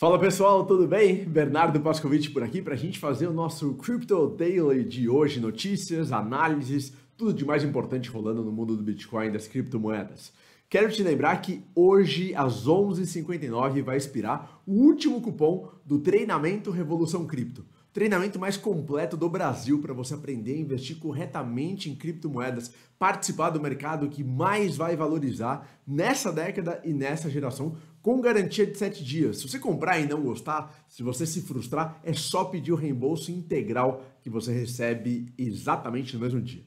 Fala pessoal, tudo bem? Bernardo Pascovitch por aqui para a gente fazer o nosso Crypto Daily de hoje, notícias, análises, tudo de mais importante rolando no mundo do Bitcoin e das criptomoedas. Quero te lembrar que hoje às 11h59 vai expirar o último cupom do treinamento Revolução Cripto. Treinamento mais completo do Brasil para você aprender a investir corretamente em criptomoedas, participar do mercado que mais vai valorizar nessa década e nessa geração com garantia de 7 dias. Se você comprar e não gostar, se você se frustrar, é só pedir o reembolso integral que você recebe exatamente no mesmo dia.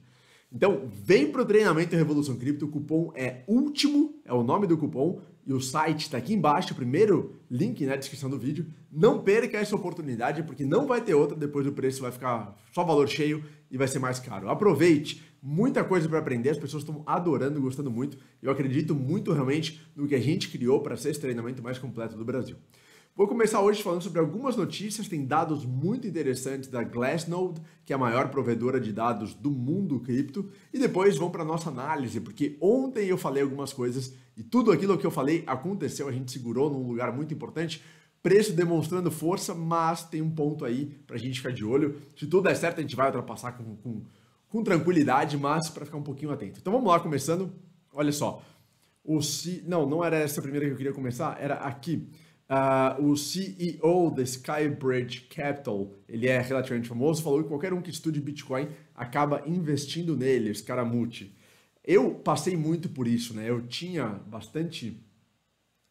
Então, vem para o treinamento Revolução Cripto, o cupom é último, é o nome do cupom, e o site está aqui embaixo, o primeiro link né, na descrição do vídeo. Não perca essa oportunidade, porque não vai ter outra, depois o preço vai ficar só valor cheio e vai ser mais caro. Aproveite! muita coisa para aprender, as pessoas estão adorando, gostando muito. Eu acredito muito realmente no que a gente criou para ser esse treinamento mais completo do Brasil. Vou começar hoje falando sobre algumas notícias, tem dados muito interessantes da Glassnode, que é a maior provedora de dados do mundo cripto, e depois vão para nossa análise, porque ontem eu falei algumas coisas e tudo aquilo que eu falei aconteceu, a gente segurou num lugar muito importante, preço demonstrando força, mas tem um ponto aí para a gente ficar de olho. Se tudo der certo, a gente vai ultrapassar com, com com tranquilidade, mas para ficar um pouquinho atento. Então vamos lá, começando. Olha só. O C... Não, não era essa primeira que eu queria começar, era aqui. Uh, o CEO da Skybridge Capital, ele é relativamente famoso, falou que qualquer um que estude Bitcoin acaba investindo nele, cara multi. Eu passei muito por isso, né? Eu tinha bastante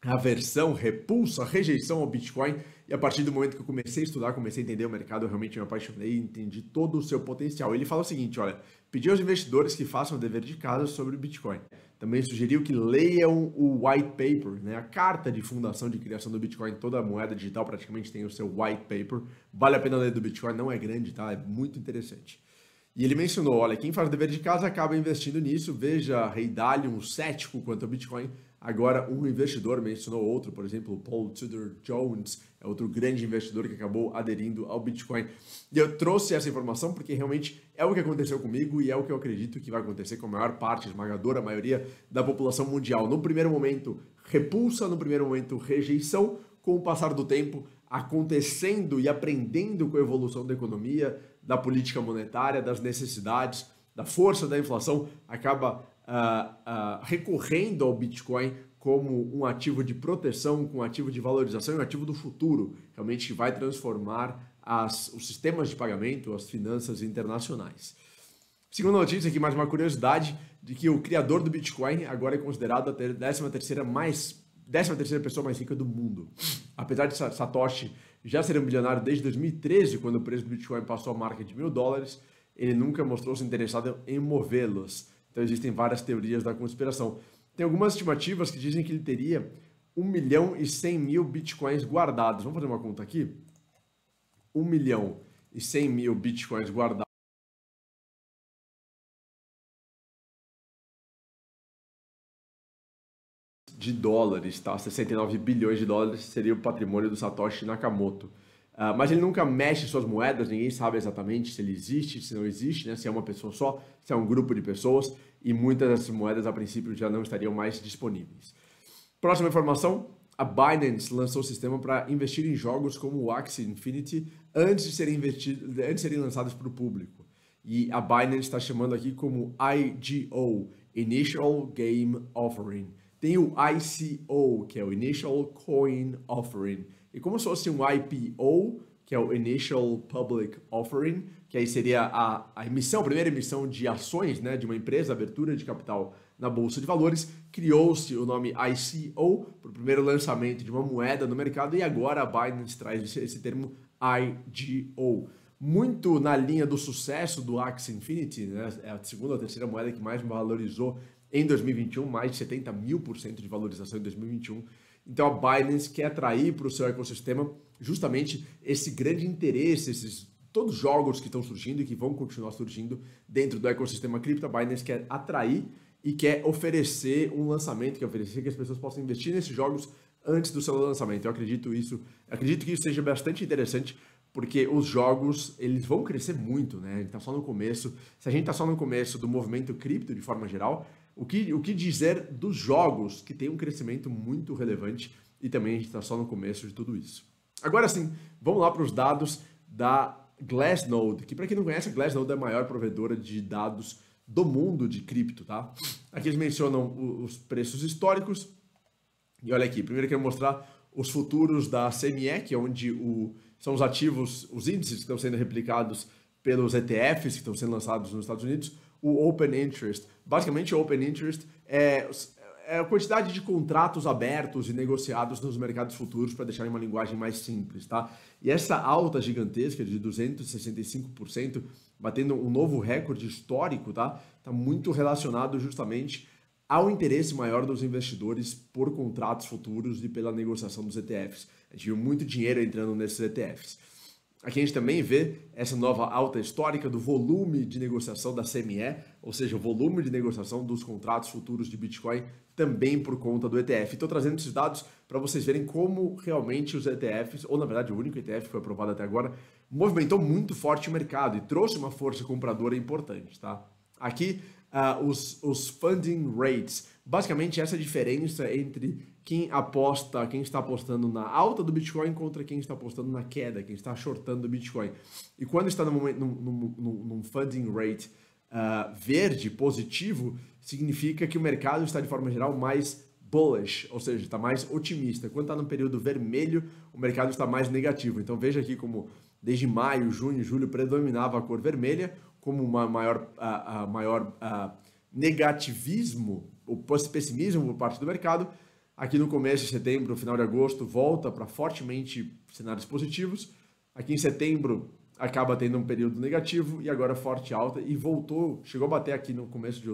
aversão, repulsa, rejeição ao Bitcoin. E a partir do momento que eu comecei a estudar, comecei a entender o mercado, eu realmente me apaixonei e entendi todo o seu potencial. Ele fala o seguinte: olha, pedi aos investidores que façam o dever de casa sobre o Bitcoin. Também sugeriu que leiam o white paper, né? a carta de fundação de criação do Bitcoin. Toda moeda digital praticamente tem o seu white paper. Vale a pena ler do Bitcoin, não é grande, tá? É muito interessante. E ele mencionou: olha, quem faz o dever de casa acaba investindo nisso. Veja Rei Dalio, um cético quanto ao Bitcoin Agora, um investidor mencionou outro, por exemplo, Paul Tudor Jones, é outro grande investidor que acabou aderindo ao Bitcoin. E eu trouxe essa informação porque realmente é o que aconteceu comigo e é o que eu acredito que vai acontecer com a maior parte, esmagadora maioria da população mundial. No primeiro momento, repulsa, no primeiro momento, rejeição, com o passar do tempo, acontecendo e aprendendo com a evolução da economia, da política monetária, das necessidades, da força da inflação, acaba recorrendo ao Bitcoin como um ativo de proteção, um ativo de valorização e um ativo do futuro, realmente que vai transformar as, os sistemas de pagamento, as finanças internacionais. Segunda notícia aqui, mais uma curiosidade, de que o criador do Bitcoin agora é considerado a 13ª mais pessoa mais rica do mundo. Apesar de Satoshi já ser um bilionário desde 2013, quando o preço do Bitcoin passou a marca de mil dólares, ele nunca mostrou-se interessado em movê-los. Então existem várias teorias da conspiração. Tem algumas estimativas que dizem que ele teria 1 milhão e 100 mil bitcoins guardados. Vamos fazer uma conta aqui? 1 milhão e 100 mil bitcoins guardados. de dólares, tá? 69 bilhões de dólares seria o patrimônio do Satoshi Nakamoto. Uh, mas ele nunca mexe suas moedas, ninguém sabe exatamente se ele existe, se não existe, né? se é uma pessoa só, se é um grupo de pessoas, e muitas dessas moedas a princípio já não estariam mais disponíveis. Próxima informação: a Binance lançou o sistema para investir em jogos como o Axie Infinity antes de serem, antes de serem lançados para o público. E a Binance está chamando aqui como IGO Initial Game Offering. Tem o ICO, que é o Initial Coin Offering e como se fosse um IPO, que é o Initial Public Offering, que aí seria a, a emissão, a primeira emissão de ações né, de uma empresa, abertura de capital na Bolsa de Valores, criou-se o nome ICO para o primeiro lançamento de uma moeda no mercado e agora a Binance traz esse, esse termo IGO. Muito na linha do sucesso do Axie Infinity, né? é a segunda ou terceira moeda que mais valorizou em 2021, mais de 70 mil por cento de valorização em 2021 então a Binance quer atrair para o seu ecossistema justamente esse grande interesse, esses todos os jogos que estão surgindo e que vão continuar surgindo dentro do ecossistema cripto, a Binance quer atrair e quer oferecer um lançamento, quer oferecer que as pessoas possam investir nesses jogos antes do seu lançamento. Eu acredito isso, acredito que isso seja bastante interessante, porque os jogos eles vão crescer muito, né? A gente está só no começo. Se a gente está só no começo do movimento cripto de forma geral, o que, o que dizer dos jogos, que tem um crescimento muito relevante e também a gente está só no começo de tudo isso. Agora sim, vamos lá para os dados da Glassnode, que para quem não conhece, a Glassnode é a maior provedora de dados do mundo de cripto, tá? Aqui eles mencionam os preços históricos. E olha aqui, primeiro eu quero mostrar os futuros da CME, que é onde o, são os ativos, os índices que estão sendo replicados pelos ETFs que estão sendo lançados nos Estados Unidos o open interest. Basicamente, o open interest é, é a quantidade de contratos abertos e negociados nos mercados futuros, para deixar em uma linguagem mais simples, tá? E essa alta gigantesca de 265%, batendo um novo recorde histórico, tá? Tá muito relacionado justamente ao interesse maior dos investidores por contratos futuros e pela negociação dos ETFs. A gente viu muito dinheiro entrando nesses ETFs. Aqui a gente também vê essa nova alta histórica do volume de negociação da CME, ou seja, o volume de negociação dos contratos futuros de Bitcoin também por conta do ETF. Estou trazendo esses dados para vocês verem como realmente os ETFs, ou na verdade o único ETF que foi aprovado até agora, movimentou muito forte o mercado e trouxe uma força compradora importante, tá? Aqui uh, os, os funding rates, basicamente essa diferença entre quem aposta, quem está apostando na alta do Bitcoin contra quem está apostando na queda, quem está shortando o Bitcoin. E quando está num, momento, num, num, num funding rate uh, verde, positivo, significa que o mercado está, de forma geral, mais bullish, ou seja, está mais otimista. Quando está no período vermelho, o mercado está mais negativo. Então veja aqui como desde maio, junho, julho predominava a cor vermelha, como uma maior, uh, uh, maior negativismo, o pessimismo por parte do mercado, Aqui no começo de setembro, final de agosto, volta para fortemente cenários positivos. Aqui em setembro, acaba tendo um período negativo e agora forte alta e voltou, chegou a bater aqui no começo de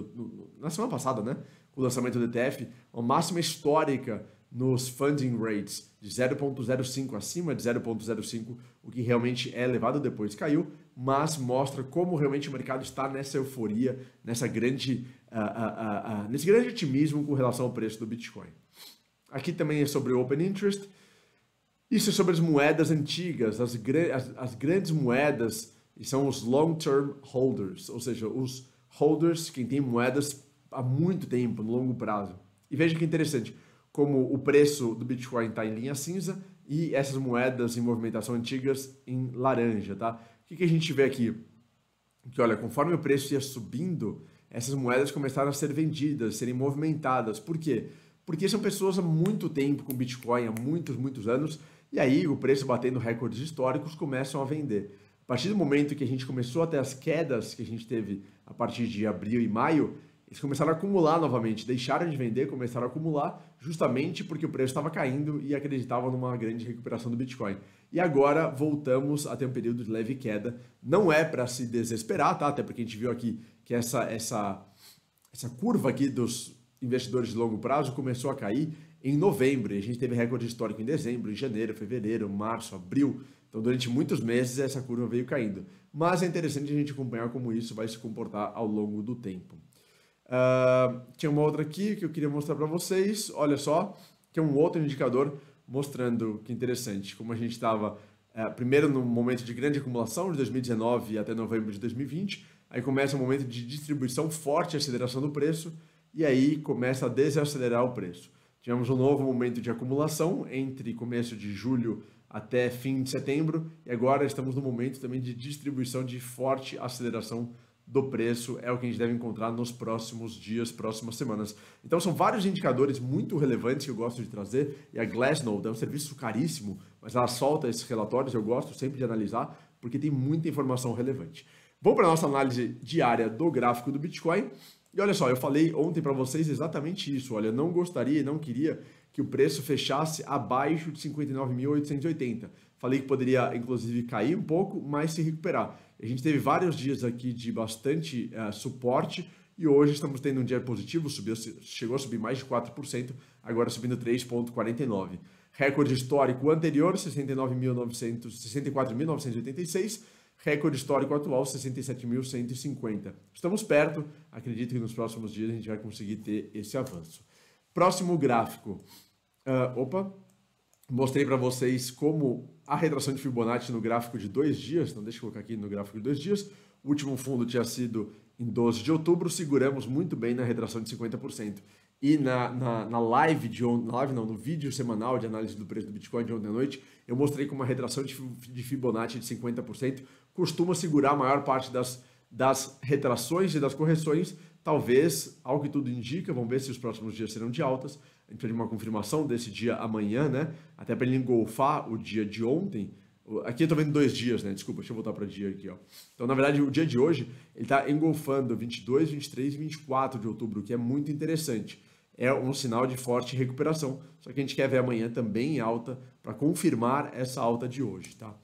na semana passada, né, com o lançamento do ETF, uma máxima histórica nos funding rates de 0.05 acima de 0.05, o que realmente é elevado depois caiu, mas mostra como realmente o mercado está nessa euforia, nessa grande, uh, uh, uh, nesse grande otimismo com relação ao preço do Bitcoin. Aqui também é sobre Open Interest. Isso é sobre as moedas antigas, as, as, as grandes moedas, e são os long-term holders, ou seja, os holders, quem tem moedas há muito tempo, no longo prazo. E veja que interessante, como o preço do Bitcoin está em linha cinza e essas moedas em movimentação antigas em laranja, tá? O que, que a gente vê aqui? Que olha, conforme o preço ia subindo, essas moedas começaram a ser vendidas, serem movimentadas. Por quê? porque são pessoas há muito tempo com Bitcoin, há muitos, muitos anos, e aí o preço batendo recordes históricos começam a vender. A partir do momento que a gente começou até as quedas que a gente teve a partir de abril e maio, eles começaram a acumular novamente, deixaram de vender, começaram a acumular, justamente porque o preço estava caindo e acreditavam numa grande recuperação do Bitcoin. E agora voltamos a ter um período de leve queda. Não é para se desesperar, tá? Até porque a gente viu aqui que essa, essa, essa curva aqui dos investidores de longo prazo começou a cair em novembro. a gente teve recorde histórico em dezembro, em janeiro, fevereiro, março, abril. Então, durante muitos meses, essa curva veio caindo. Mas é interessante a gente acompanhar como isso vai se comportar ao longo do tempo. Uh, tinha uma outra aqui que eu queria mostrar para vocês. Olha só, que é um outro indicador mostrando que interessante, como a gente estava uh, eh, primeiro no momento de grande acumulação de 2019 até novembro de 2020, aí começa um momento de distribuição forte, aceleração do preço, e aí começa a desacelerar o preço. Tivemos um novo momento de acumulação entre começo de julho até fim de setembro e agora estamos no momento também de distribuição de forte aceleração do preço é o que a gente deve encontrar nos próximos dias, próximas semanas. Então são vários indicadores muito relevantes que eu gosto de trazer e a Glassnode é um serviço caríssimo, mas ela solta esses relatórios, eu gosto sempre de analisar porque tem muita informação relevante. Vamos para a nossa análise diária do gráfico do Bitcoin. E olha só, eu falei ontem para vocês exatamente isso. Olha, eu não gostaria e não queria que o preço fechasse abaixo de 59.880. Falei que poderia, inclusive, cair um pouco, mas se recuperar. A gente teve vários dias aqui de bastante uh, suporte e hoje estamos tendo um dia positivo, subiu, chegou a subir mais de 4%, agora subindo 3,49%. Recorde histórico anterior, 64.986 recorde histórico atual, 67.150. Estamos perto, acredito que nos próximos dias a gente vai conseguir ter esse avanço. Próximo gráfico. Uh, opa, mostrei para vocês como a retração de Fibonacci no gráfico de dois dias, então deixa eu colocar aqui no gráfico de dois dias, o último fundo tinha sido em 12 de outubro, seguramos muito bem na retração de 50% e na, na, na live de ontem, não, no vídeo semanal de análise do preço do Bitcoin de ontem à noite, eu mostrei que uma retração de, de Fibonacci de 50% costuma segurar a maior parte das, das retrações e das correções, talvez, ao que tudo indica, vamos ver se os próximos dias serão de altas, a gente tem uma confirmação desse dia amanhã, né? Até para ele engolfar o dia de ontem. Aqui eu tô vendo dois dias, né? Desculpa, deixa eu voltar para o dia aqui, ó. Então, na verdade, o dia de hoje, ele tá engolfando 22, 23 e 24 de outubro, o que é muito interessante é um sinal de forte recuperação. Só que a gente quer ver amanhã também em alta para confirmar essa alta de hoje, tá?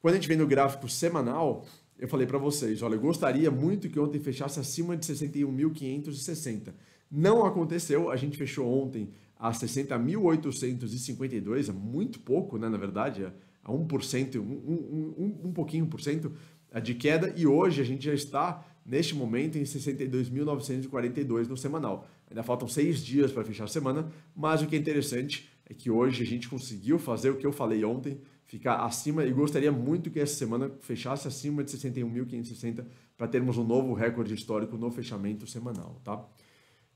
Quando a gente vem no gráfico semanal, eu falei para vocês, olha, eu gostaria muito que ontem fechasse acima de 61.560. Não aconteceu, a gente fechou ontem a 60.852, é muito pouco, né, na verdade, é a 1%, um, um, um, um pouquinho por cento de queda, e hoje a gente já está, neste momento, em 62.942 no semanal. Ainda faltam seis dias para fechar a semana, mas o que é interessante é que hoje a gente conseguiu fazer o que eu falei ontem, ficar acima, e gostaria muito que essa semana fechasse acima de 61.560 para termos um novo recorde histórico no fechamento semanal, tá?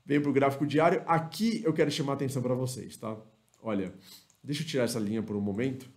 Vem para o gráfico diário. Aqui eu quero chamar a atenção para vocês, tá? Olha, deixa eu tirar essa linha por um momento. O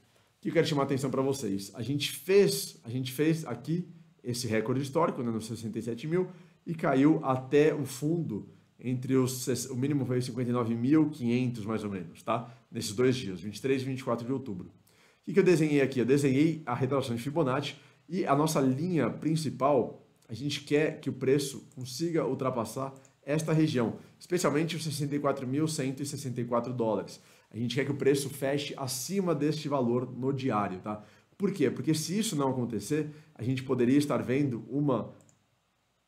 que eu quero chamar a atenção para vocês? A gente fez, a gente fez aqui esse recorde histórico, né, nos 67 mil, e caiu até o fundo entre os. O mínimo foi 59.500, mais ou menos, tá? Nesses dois dias, 23 e 24 de outubro. O que, que eu desenhei aqui? Eu desenhei a retração de Fibonacci e a nossa linha principal, a gente quer que o preço consiga ultrapassar esta região, especialmente os 64.164 dólares. A gente quer que o preço feche acima deste valor no diário, tá? Por quê? Porque se isso não acontecer, a gente poderia estar vendo uma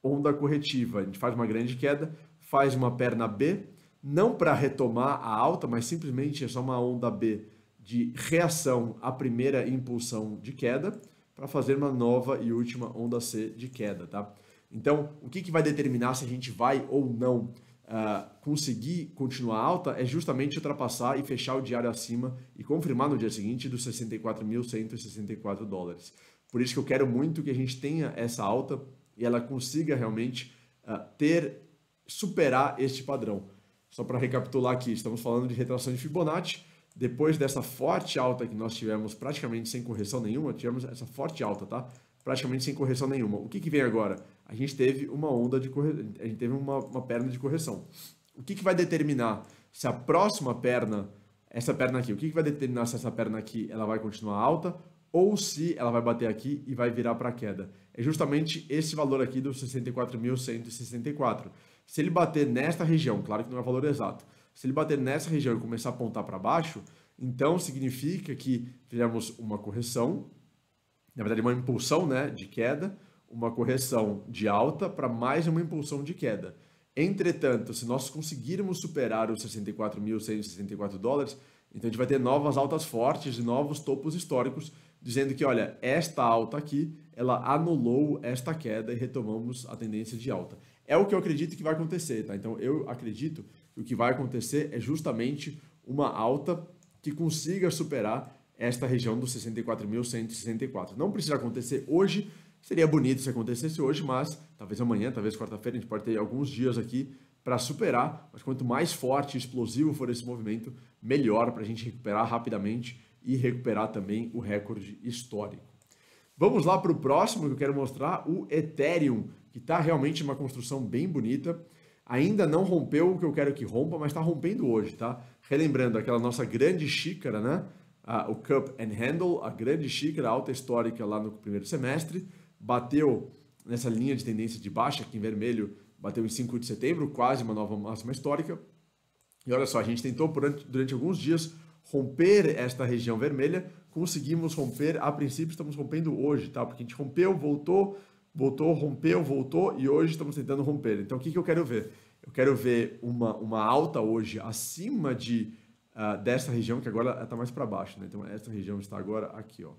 onda corretiva. A gente faz uma grande queda, faz uma perna B, não para retomar a alta, mas simplesmente é só uma onda B de reação à primeira impulsão de queda, para fazer uma nova e última onda C de queda, tá? Então, o que, que vai determinar se a gente vai ou não uh, conseguir continuar alta é justamente ultrapassar e fechar o diário acima e confirmar no dia seguinte dos 64.164 dólares. Por isso que eu quero muito que a gente tenha essa alta e ela consiga realmente uh, ter superar este padrão. Só para recapitular aqui, estamos falando de retração de Fibonacci. Depois dessa forte alta que nós tivemos praticamente sem correção nenhuma, tivemos essa forte alta, tá? Praticamente sem correção nenhuma. O que, que vem agora? A gente teve uma onda de correção, a gente teve uma, uma perna de correção. O que, que vai determinar se a próxima perna, essa perna aqui, o que, que vai determinar se essa perna aqui ela vai continuar alta ou se ela vai bater aqui e vai virar para queda? É justamente esse valor aqui do 64.164. Se ele bater nesta região, claro que não é valor exato, se ele bater nessa região e começar a apontar para baixo, então significa que tivemos uma correção, na verdade uma impulsão né, de queda, uma correção de alta para mais uma impulsão de queda. Entretanto, se nós conseguirmos superar os 64.164 dólares, então a gente vai ter novas altas fortes e novos topos históricos, dizendo que, olha, esta alta aqui, ela anulou esta queda e retomamos a tendência de alta. É o que eu acredito que vai acontecer, tá? Então eu acredito que o que vai acontecer é justamente uma alta que consiga superar esta região dos 64.164. Não precisa acontecer hoje, seria bonito se acontecesse hoje, mas talvez amanhã, talvez quarta-feira, a gente pode ter alguns dias aqui para superar, mas quanto mais forte e explosivo for esse movimento, melhor para a gente recuperar rapidamente e recuperar também o recorde histórico. Vamos lá para o próximo que eu quero mostrar, o Ethereum, que está realmente uma construção bem bonita. Ainda não rompeu o que eu quero que rompa, mas está rompendo hoje, tá? Relembrando aquela nossa grande xícara, né? Ah, o Cup and Handle, a grande xícara alta histórica lá no primeiro semestre, bateu nessa linha de tendência de baixa, aqui em vermelho, bateu em 5 de setembro, quase uma nova máxima histórica. E olha só, a gente tentou durante alguns dias romper esta região vermelha, conseguimos romper, a princípio estamos rompendo hoje, tá? Porque a gente rompeu, voltou, Voltou, rompeu, voltou e hoje estamos tentando romper. Então, o que, que eu quero ver? Eu quero ver uma, uma alta hoje acima de uh, dessa região, que agora está mais para baixo. Né? Então, essa região está agora aqui, ó.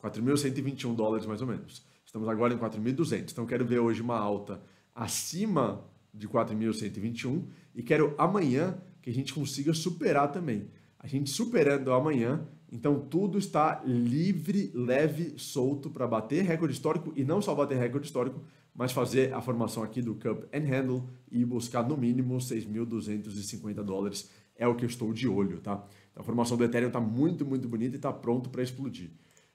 4.121 dólares, mais ou menos. Estamos agora em 4.200. Então, eu quero ver hoje uma alta acima de 4.121 e quero amanhã que a gente consiga superar também. A gente superando amanhã, então tudo está livre, leve, solto para bater recorde histórico e não só bater recorde histórico, mas fazer a formação aqui do Cup and Handle e buscar no mínimo 6.250 dólares é o que eu estou de olho, tá? Então, a formação do Ethereum está muito, muito bonita e está pronto para explodir.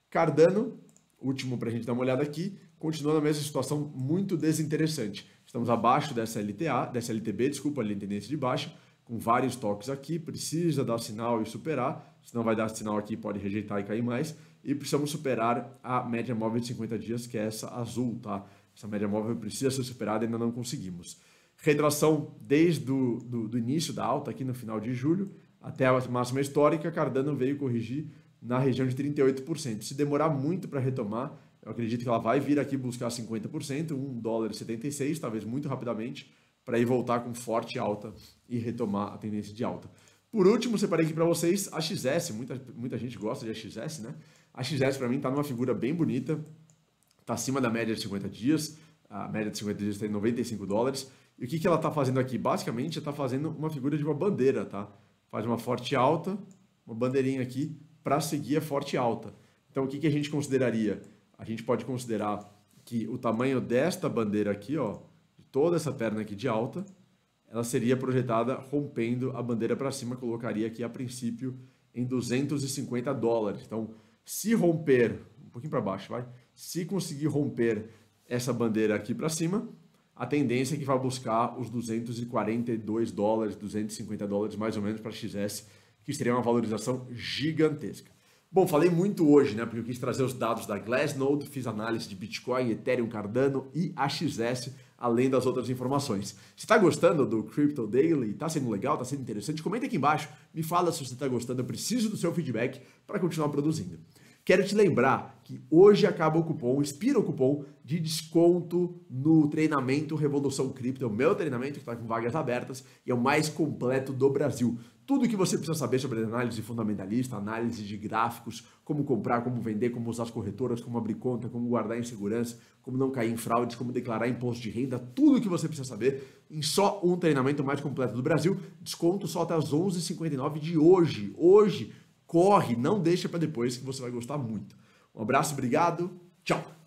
Cardano, último para a gente dar uma olhada aqui, continua na mesma situação muito desinteressante. Estamos abaixo dessa LTA, dessa LTB, desculpa, ali tendência de baixa, com vários toques aqui, precisa dar sinal e superar, não vai dar sinal aqui, pode rejeitar e cair mais. E precisamos superar a média móvel de 50 dias, que é essa azul, tá? Essa média móvel precisa ser superada, ainda não conseguimos. Retração desde o do, do início da alta, aqui no final de julho, até a máxima histórica, Cardano veio corrigir na região de 38%. Se demorar muito para retomar, eu acredito que ela vai vir aqui buscar 50%, 1 dólar e 76, talvez muito rapidamente, para ir voltar com forte alta e retomar a tendência de alta. Por último, separei aqui para vocês a XS. Muita, muita gente gosta de XS, né? A XS para mim está numa figura bem bonita, está acima da média de 50 dias, a média de 50 dias está em 95 dólares. E o que, que ela está fazendo aqui? Basicamente, está fazendo uma figura de uma bandeira, tá? Faz uma forte alta, uma bandeirinha aqui para seguir a forte alta. Então, o que, que a gente consideraria? A gente pode considerar que o tamanho desta bandeira aqui, ó, de toda essa perna aqui de alta, ela seria projetada rompendo a bandeira para cima, colocaria aqui a princípio em 250 dólares. Então, se romper, um pouquinho para baixo, vai, se conseguir romper essa bandeira aqui para cima, a tendência é que vai buscar os 242 dólares, 250 dólares mais ou menos para XS, que seria uma valorização gigantesca. Bom, falei muito hoje, né? Porque eu quis trazer os dados da Glassnode, fiz análise de Bitcoin, Ethereum, Cardano e AXS além das outras informações. Se está gostando do Crypto Daily, está sendo legal, está sendo interessante, comenta aqui embaixo, me fala se você está gostando, eu preciso do seu feedback para continuar produzindo. Quero te lembrar que hoje acaba o cupom, expira o cupom de desconto no treinamento Revolução Cripto, é o meu treinamento que está com vagas abertas e é o mais completo do Brasil. Tudo o que você precisa saber sobre análise fundamentalista, análise de gráficos, como comprar, como vender, como usar as corretoras, como abrir conta, como guardar em segurança, como não cair em fraudes, como declarar imposto de renda, tudo o que você precisa saber em só um treinamento mais completo do Brasil. Desconto só até as 11h59 de hoje. Hoje, corre, não deixa para depois que você vai gostar muito. Um abraço, obrigado, tchau!